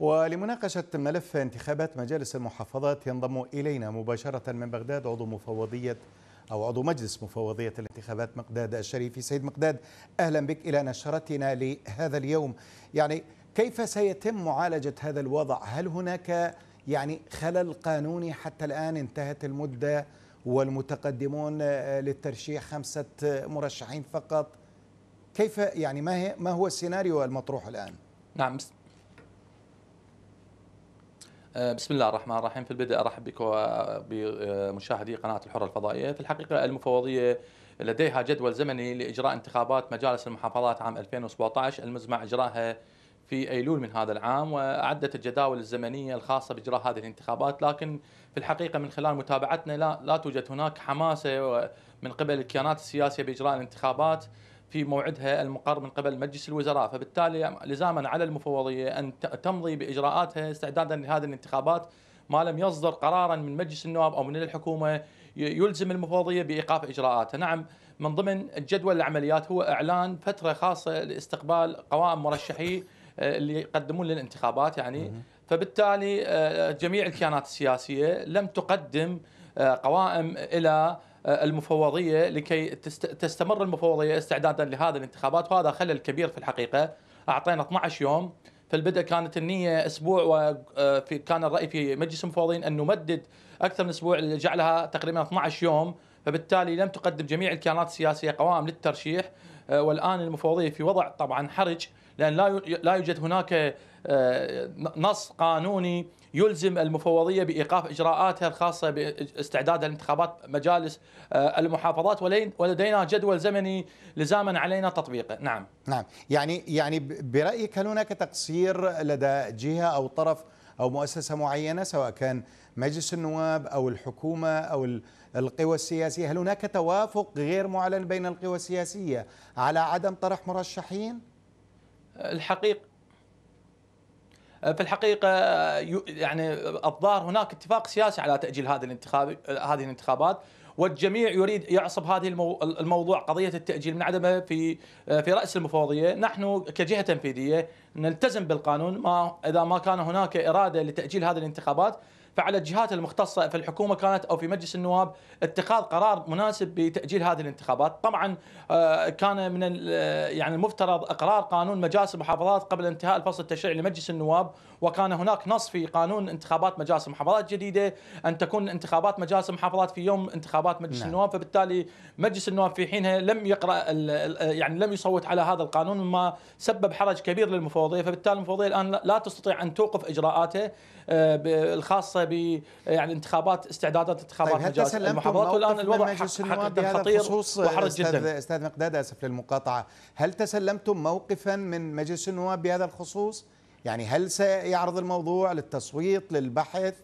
ولمناقشة ملف انتخابات مجالس المحافظات ينضم إلينا مباشرة من بغداد عضو مفوضية أو عضو مجلس مفوضية الانتخابات مقداد الشريفي سيد مقداد أهلا بك إلى نشرتنا لهذا اليوم يعني كيف سيتم معالجة هذا الوضع هل هناك يعني خلل قانوني حتى الآن انتهت المدة والمتقدمون للترشيح خمسة مرشحين فقط كيف يعني ما, هي ما هو السيناريو المطروح الآن؟ نعم آه، بسم الله الرحمن الرحيم في البدء أرحب بكم آه، بمشاهدي قناة الحرة الفضائية في الحقيقة المفوضية لديها جدول زمني لإجراء انتخابات مجالس المحافظات عام 2017 المزمع إجراءها في أيلول من هذا العام وأعدت الجداول الزمنية الخاصة بإجراء هذه الانتخابات لكن في الحقيقة من خلال متابعتنا لا, لا توجد هناك حماسة من قبل الكيانات السياسية بإجراء الانتخابات في موعدها المقر من قبل مجلس الوزراء فبالتالي لزاما على المفوضية أن تمضي بإجراءاتها استعدادا لهذه الانتخابات ما لم يصدر قرارا من مجلس النواب أو من الحكومة يلزم المفوضية بإيقاف إجراءاتها نعم من ضمن جدول العمليات هو إعلان فترة خاصة لاستقبال قوائم مرشحي آه، اللي يقدمون للانتخابات يعني فبالتالي آه، جميع الكيانات السياسية لم تقدم آه، قوائم إلى آه، المفوضيه لكي تستمر المفوضيه استعدادا لهذه الانتخابات وهذا خلل كبير في الحقيقه اعطينا 12 يوم في البدء كانت النيه اسبوع وفي آه، كان الراي في مجلس المفوضين ان نمدد اكثر من اسبوع لجعلها تقريبا 12 يوم فبالتالي لم تقدم جميع الكيانات السياسيه قوائم للترشيح آه، والان المفوضيه في وضع طبعا حرج لان لا لا يوجد هناك آه، نص قانوني يلزم المفوضيه بايقاف اجراءاتها الخاصه باستعدادها لانتخابات مجالس آه، المحافظات ولدينا جدول زمني لزاما علينا تطبيقه، نعم. نعم، يعني يعني برايك هل هناك تقصير لدى جهه او طرف او مؤسسه معينه سواء كان مجلس النواب او الحكومه او القوى السياسية هل هناك توافق غير معلن بين القوى السياسية على عدم طرح مرشحين؟ الحقيقة في الحقيقة يعني الظاهر هناك اتفاق سياسي على تأجيل هذه الانتخاب هذه الانتخابات والجميع يريد يعصب هذه المو... الموضوع قضيه التاجيل من عدمه في في راس المفوضيه، نحن كجهه تنفيذيه نلتزم بالقانون ما اذا ما كان هناك اراده لتاجيل هذه الانتخابات فعلى الجهات المختصة في الحكومة كانت أو في مجلس النواب اتخاذ قرار مناسب بتأجيل هذه الانتخابات طبعا آه، كان من يعني المفترض إقرار قانون مجالس المحافظات قبل انتهاء الفصل التشريعي لمجلس النواب وكان هناك نص في قانون انتخابات مجالس المحافظات جديدة أن تكون انتخابات مجالس المحافظات في يوم انتخابات انتخابات مجلس نعم. النواب فبالتالي مجلس النواب في حينها لم يقرا يعني لم يصوت على هذا القانون مما سبب حرج كبير للمفوضيه فبالتالي المفوضيه الان لا تستطيع ان توقف اجراءاته آه، الخاصه ب يعني انتخابات استعدادات انتخابات طيب مجلس المحافظات والان الوضع حقيقه خطير وحرج جدا استاذ مقداد اسف للمقاطعه هل تسلمتم موقفا من مجلس النواب بهذا الخصوص يعني هل سيعرض الموضوع للتصويت للبحث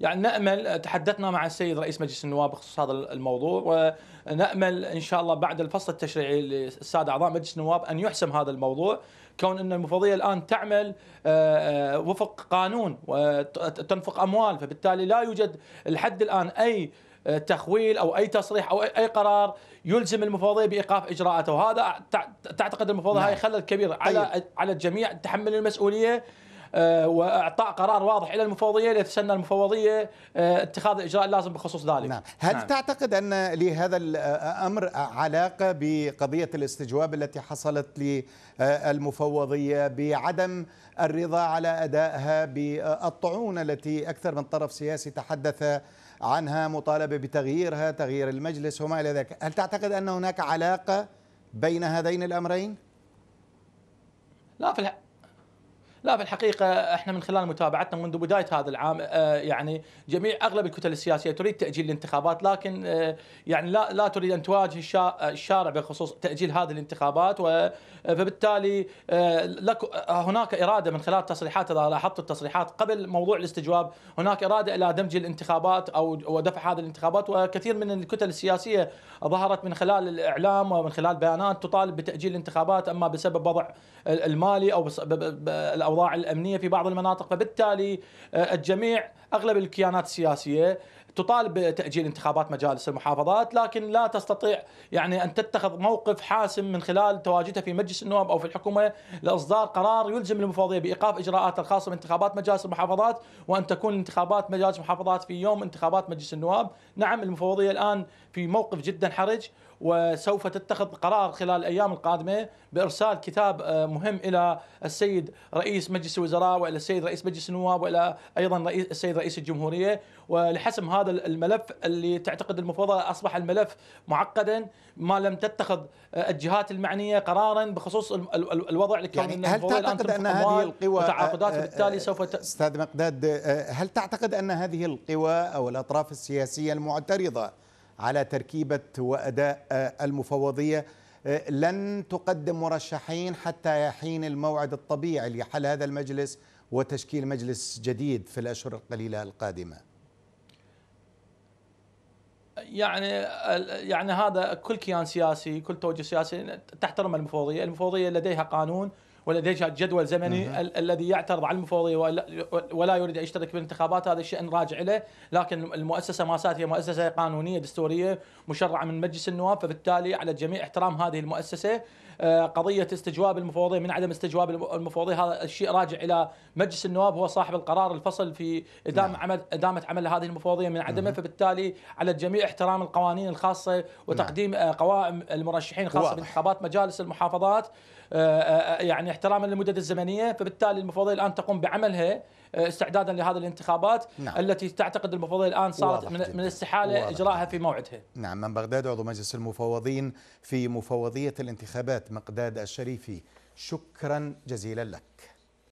يعني نامل آه، تحدثنا مع السيد رئيس مجلس النواب بخصوص هذا الموضوع ونامل ان شاء الله بعد الفصل التشريعي للساده اعضاء مجلس النواب ان يحسم هذا الموضوع كون ان المفوضيه الان تعمل آه، آه، وفق قانون وتنفق اموال فبالتالي لا يوجد لحد الان اي تخويل او اي تصريح او اي قرار يلزم المفوضيه بايقاف اجراءاته وهذا تعتقد المفوضيه نعم. هاي خلل كبير طيب. على على الجميع تحمل المسؤوليه آه، واعطاء قرار واضح الى المفوضيه ليتسنى المفوضيه آه، اتخاذ الاجراء اللازم بخصوص ذلك. نعم. هل نعم. تعتقد ان لهذا الامر آه، علاقه بقضيه الاستجواب التي حصلت للمفوضيه بعدم الرضا على ادائها بالطعون التي اكثر من طرف سياسي تحدث عنها مطالبه بتغييرها، تغيير المجلس وما الى ذلك، هل تعتقد ان هناك علاقه بين هذين الامرين؟ لا في لا في الحقيقه احنا من خلال متابعتنا منذ بدايه هذا العام آه، يعني جميع اغلب الكتل السياسيه تريد تاجيل الانتخابات لكن آه، يعني لا لا تريد ان تواجه آه، الشارع بخصوص تاجيل هذه الانتخابات فبالتالي هناك اراده من خلال تصريحات اذا لاحظت التصريحات قبل موضوع الاستجواب هناك اراده الى دمج الانتخابات او ودفع هذه الانتخابات وكثير من الكتل السياسيه ظهرت من خلال الاعلام ومن خلال بيانات تطالب بتاجيل الانتخابات اما بسبب وضع المالي او الاوضاع الامنيه في بعض المناطق فبالتالي آه، الجميع اغلب الكيانات السياسيه تطالب تاجيل انتخابات مجالس المحافظات لكن لا تستطيع يعني ان تتخذ موقف حاسم من خلال تواجدها في مجلس النواب او في الحكومه لاصدار قرار يلزم المفوضيه بايقاف اجراءات الخاصه بانتخابات مجالس المحافظات وان تكون انتخابات مجالس المحافظات في يوم انتخابات مجلس النواب، نعم المفوضيه الان في موقف جدا حرج وسوف تتخذ قرار خلال الايام القادمه بارسال كتاب آه، مهم الى السيد رئيس مجلس الوزراء والى السيد رئيس مجلس النواب والى ايضا رئيس السيد رئيس الجمهوريه ولحسم هذا الملف اللي تعتقد المفوضه اصبح الملف معقدا ما لم تتخذ آه، الجهات المعنيه قرارا بخصوص الوضع اللي كان يعني هل تعتقد ان هذه القوى وتعاقدات آه، وبالتالي سوف ت... استاذ مقداد هل تعتقد ان هذه القوى او الاطراف السياسيه المعترضه على تركيبة وأداء آه، المفوضية آه، لن تقدم مرشحين حتى يحين الموعد الطبيعي لحل هذا المجلس وتشكيل مجلس جديد في الأشهر القليلة القادمة يعني يعني هذا كل كيان سياسي كل توجه سياسي تحترم المفوضيه، المفوضيه لديها قانون ولديه جدول زمني الذي يعترض على المفوضيه ولا يريد ان يشترك بالانتخابات هذا الشان راجع له لكن المؤسسه ما هي مؤسسه قانونيه دستوريه مشرعه من مجلس النواب فبالتالي على الجميع احترام هذه المؤسسه آه، قضيه استجواب المفوضيه من عدم استجواب المفوضيه هذا الشيء راجع الى مجلس النواب هو صاحب القرار الفصل في ادامه نعم. عمل ادامه عمل هذه المفوضيه من عدمه فبالتالي على الجميع احترام القوانين الخاصه وتقديم نعم. آه، قوائم المرشحين خاصه بانتخابات مجالس المحافظات آه، آه، آه، يعني احتراما للمدد الزمنيه فبالتالي المفوضيه الان تقوم بعملها استعدادا لهذه الانتخابات نعم. التي تعتقد المفوضيه الان صارت من, من الاستحاله اجراءها في موعدها. نعم من بغداد عضو مجلس المفوضين في مفوضيه الانتخابات مقداد الشريفي شكرا جزيلا لك.